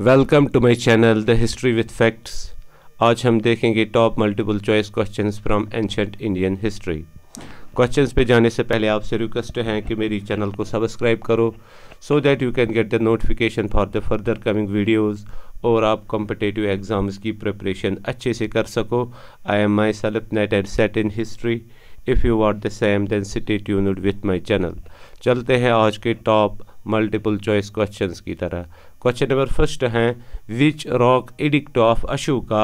Welcome to my channel the history with facts आज हम देखेंगे top multiple choice question from ancient Indian history question पे जाने से पहले आपसे रिक्वेस्ट है कि मेरी चैनल को सब्सक्राइब करो so that you can get the notification for the further coming videos और आप कॉम्पिटेटिव एग्ज़ाम्स की प्रिपरेशन अच्छे से कर सको I am myself NET and SET in history if you want the same then stay tuned with my channel चलते हैं आज के टॉप मल्टीपल चॉइस क्वेश्चन की तरह क्वेश्चन नंबर फर्स्ट है which rock edict of Ashoka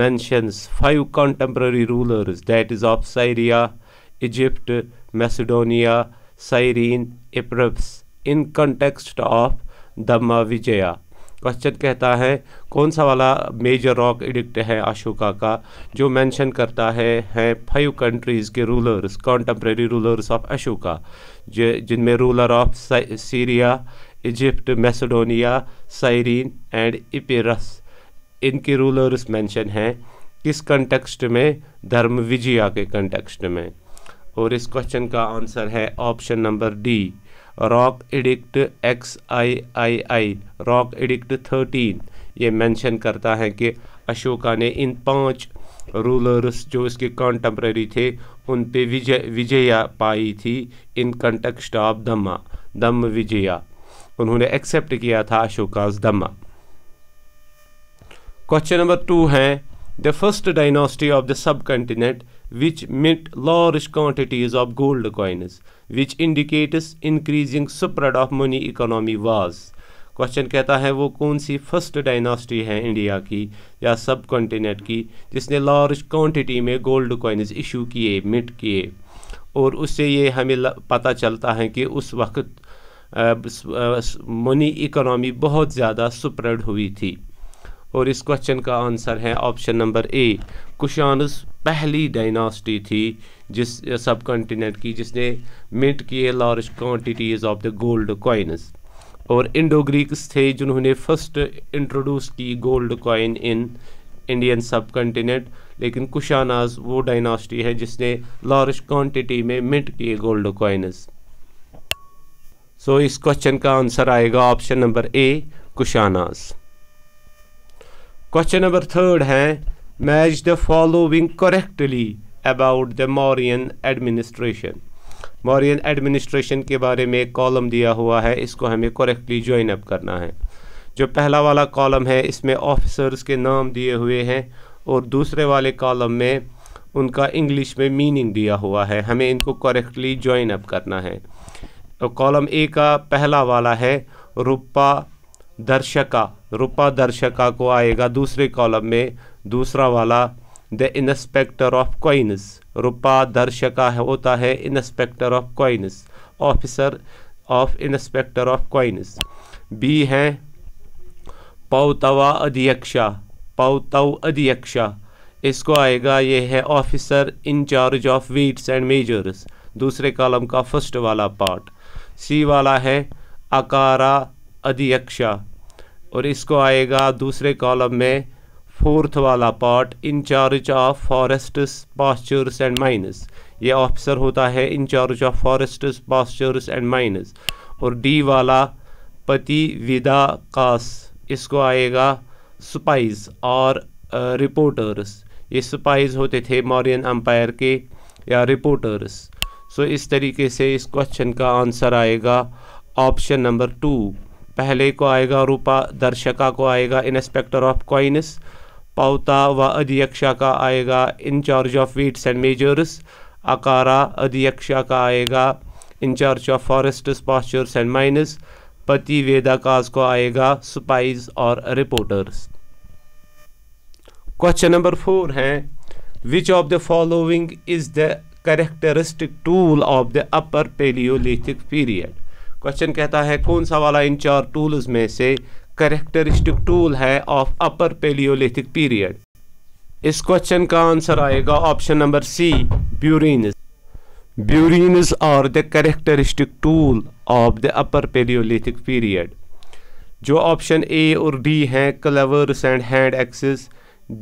mentions five contemporary rulers that is of Syria Egypt Macedonia Cyrene Epirus in context of Dhamma Vijaya question कहता है कौन सा वाला मेजर रॉक एडिक्ट है अशोका का जो मेंशन करता है हैं फाइव कंट्रीज़ के rulers contemporary rulers of Ashoka जिनमें ruler of Syria Egypt Macedonia Cyrene and Epirus इनके रूलर्स मेंशन हैं किस कंटेक्स्ट में धर्म विजया के कंटेक्स्ट में और इस क्वेश्चन का आंसर है option number D rock edict X I I I rock edict thirteen ये मेंशन करता है कि अशोका ने इन पांच रूलर्स जो इसके कॉन्टम्प्रेरी थे उन पे विजय विजया पाई थी इन कंटेक्स्ट ऑफ धम्मा दम विजया उन्होंने एक्सेप्ट किया था Ashoka's Dhamma question number two है the first dynasty of the subcontinent which mint large quantities of gold coins which indicates increasing spread of money economy was question कहता है वो कौन सी फर्स्ट डायनोस्टी है इंडिया की या सब कॉन्टिनेंट की जिसने लार्ज क्वान्टिटी में गोल्ड कॉइन्स इशू किए मिट किए और उससे ये हमें पता चलता है कि उस वक्त मनी इकोनॉमी बहुत ज़्यादा स्प्रेड हुई थी और इस क्वेश्चन का आंसर है ऑप्शन नंबर ए कुशानस पहली डायनास्टी थी जिस सब कॉन्टीनेंट की जिसने मिंट किए large quantities of the gold coins और इंडो ग्रीक्स थे जिन्होंने फर्स्ट इंट्रोड्यूस की gold coin in Indian subcontinent लेकिन कुशानाज वो डायनास्टी है जिसने लार्ज क्वांटिटी में मिट किए गोल्ड कॉइन्स सो इस क्वेश्चन का आंसर आएगा option number A Kushanas question number third है match the following correctly about the Mauryan administration Mauryan administration के बारे में एक कॉलम दिया हुआ है इसको हमें करेक्टली ज्वाइन अप करना है जो पहला वाला कॉलम है इसमें ऑफिसर्स के नाम दिए हुए हैं और दूसरे वाले कॉलम में उनका इंग्लिश में मीनिंग दिया हुआ है हमें इनको करेक्टली ज्वाइन अप करना है तो कॉलम ए का पहला वाला है रूपा दर्शका रूपा दर्शका को आएगा दूसरे कॉलम में दूसरा वाला द इंस्पेक्टर ऑफ कॉइन्स रूपा दर्शका है होता है inspector of coins officer of inspector of coins B है पौतवा अध्यक्षा पौतव अध्यक्षा इसको आएगा ये है officer in charge of weights and measures दूसरे कॉलम का फर्स्ट वाला पार्ट सी वाला है अकारा अधियक्षा और इसको आएगा दूसरे कॉलम में फोर्थ वाला part in charge of forests pastures and mines ये ऑफिसर होता है in charge of forests pastures and mines और डी वाला पति विदा कास इसको आएगा सुपाइज और रिपोर्टर्स ये स्पाइस होते थे मॉरियन अम्पायर के या रिपोर्टर्स सो इस तरीके से इस क्वेश्चन का आंसर आएगा ऑप्शन नंबर टू पहले को आएगा रूपा दर्शका को आएगा इंस्पेक्टर ऑफ कॉइनस पाउता व अध्यक्षा का आएगा in charge of weights and measures अकारा अध्यक्षा का आएगा in charge of forests pastures and mines पति वेदा काज को आएगा स्पाइज और रिपोर्टर्स क्वेश्चन नंबर फोर है which of the following is the characteristic tool of the upper palaeolithic period question कहता है कौन सा वाला इन चार टूल्स में से करेक्टरिस्टिक टूल है ऑफ अपर पेलियोलिथिक पीरियड इस क्वेश्चन का आंसर आएगा option number C burins burins are the characteristic tool of the upper palaeolithic period जो ऑप्शन ए और डी हैं cleavers and hand axes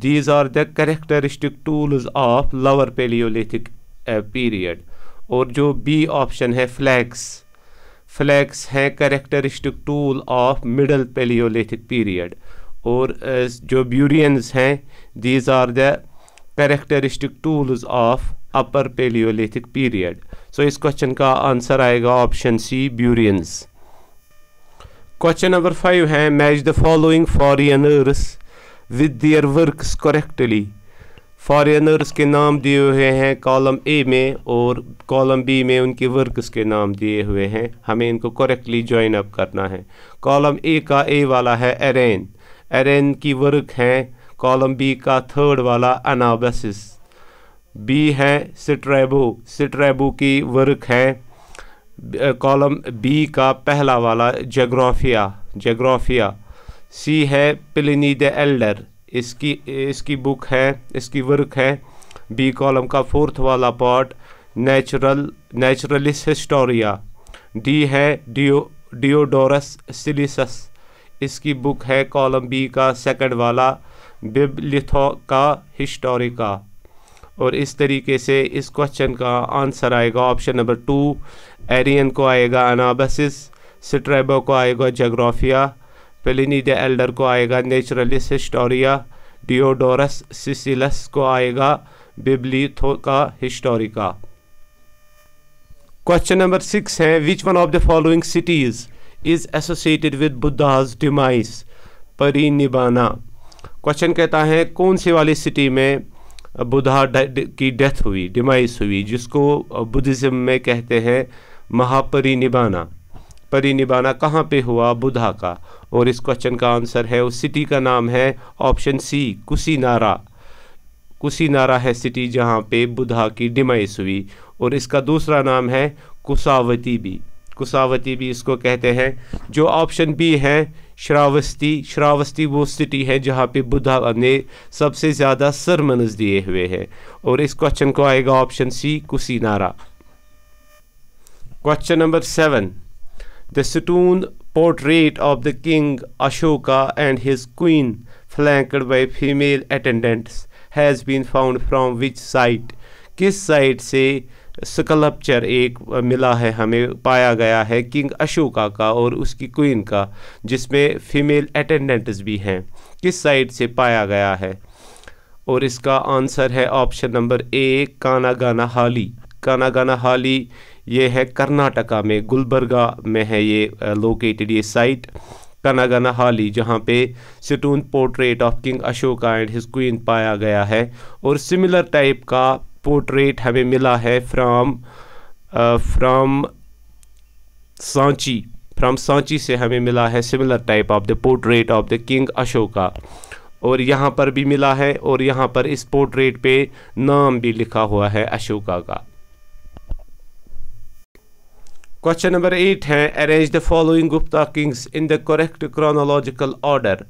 these are the characteristic tools of lower palaeolithic period और जो B option है flakes flakes uh, हैं characteristic tool of middle palaeolithic period और जो burins हैं these are the characteristic tools of upper palaeolithic period so इस question का answer आएगा option C burins question number five है match the following foreigners with their works correctly foreigners के नाम दिए हुए हैं कॉलम ए में और कॉलम बी में उनके वर्कस के नाम दिए हुए हैं हमें इनको करेक्टली ज्वाइन अप करना है कॉलम ए का ए वाला है एरेन एरेन की वर्क हैं कॉलम बी का थर्ड वाला अनाबसिस बी है सिट्रेबो सिट्रेबो की वर्क हैं कॉलम बी का पहला वाला जग्राफिया जग्राफिया सी है प्लिनी द एल्डर इसकी इसकी बुक है इसकी वर्क है बी कॉलम का फोर्थ वाला part natural Naturalis Historia D है डियो डियोडोरस सिलिसस इसकी बुक है कॉलम बी का सेकंड वाला बिबलिथो का हिस्टोरिका और इस तरीके से इस क्वेश्चन का आंसर आएगा ऑप्शन नंबर टू एरियन को आएगा अनाबसिस स्ट्रेबो को आएगा जोग्राफिया प्लिनी द एल्डर को आएगा नेचुरलिस हिस्टोरिया डियोडोरस सिसिलस को आएगा बिबली का हिस्टोरिका क्वेश्चन नंबर सिक्स है which one of the following cities is associated with Buddha's demise परी निबाना क्वेश्चन कहता है कौन सी वाली सिटी में बुधा की डेथ हुई डिमाइस हुई जिसको बुद्धिज़्म में कहते हैं महापरी निबाना परिनिबाना कहाँ पे हुआ बुधा का और इस क्वेश्चन का आंसर है उस सिटी का नाम है ऑप्शन सी कुशीनारा कुशीनारा है सिटी जहाँ पे बुधा की डिमाइस हुई और इसका दूसरा नाम है कुसावती भी कुसावती भी इसको कहते हैं जो ऑप्शन बी है श्रावस्ती श्रावस्ती वो सिटी है जहाँ पे बुधा ने सबसे ज़्यादा सरमनस दिए हुए हैं और इस क्वेश्चन को आएगा option C Kusinara question number seven The stone portrait of the king Ashoka and his queen, flanked by female attendants, has been found from which site? किस साइड से स्कल्पचर एक मिला है हमें पाया गया है किंग अशोका का और उसकी क्वीन का जिसमें फीमेल अटेंडेंट्स भी हैं किस साइड से पाया गया है और इसका आंसर है ऑप्शन नंबर ए कानागाना हाली कानागाना हाली ये है कर्नाटका में गुलबर्गा में है ये लोकेटेड ये साइट हाली जहाँ पे stone portrait of king Ashoka and his queen पाया गया है और सिमिलर टाइप का पोर्ट्रेट हमें मिला है from from Sanchi from Sanchi से हमें मिला है similar type of the portrait of the king Ashoka और यहाँ पर भी मिला है और यहाँ पर इस पोर्ट्रेट पे नाम भी लिखा हुआ है अशोका का क्वेश्चन नंबर एट है arrange the following Gupta kings in the correct chronological order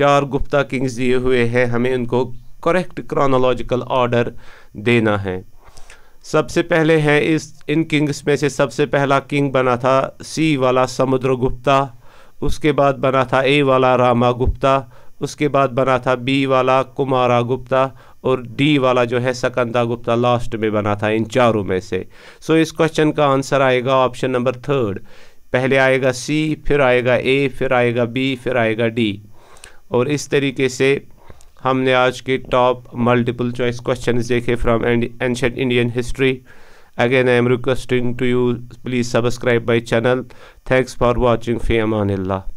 चार गुप्ता किंग्स दिए हुए हैं हमें उनको करेक्ट क्रोनोलॉजिकल ऑर्डर देना है सबसे पहले हैं इस इन किंग्स में से सबसे पहला किंग बना था सी वाला समुद्र गुप्ता उसके बाद बना था ए वाला रामा गुप्ता उसके बाद बना था बी वाला कुमारा गुप्ता और डी वाला जो है सकंदा गुप्ता लास्ट में बना था इन चारों में से सो so, इस क्वेश्चन का आंसर आएगा ऑप्शन नंबर थर्ड पहले आएगा सी फिर आएगा ए फिर आएगा बी फिर आएगा डी और इस तरीके से हमने आज के टॉप मल्टीपल चॉइस क्वेश्चन देखे from ancient Indian history again I am requesting to you please subscribe my channel thanks for watching फी अमान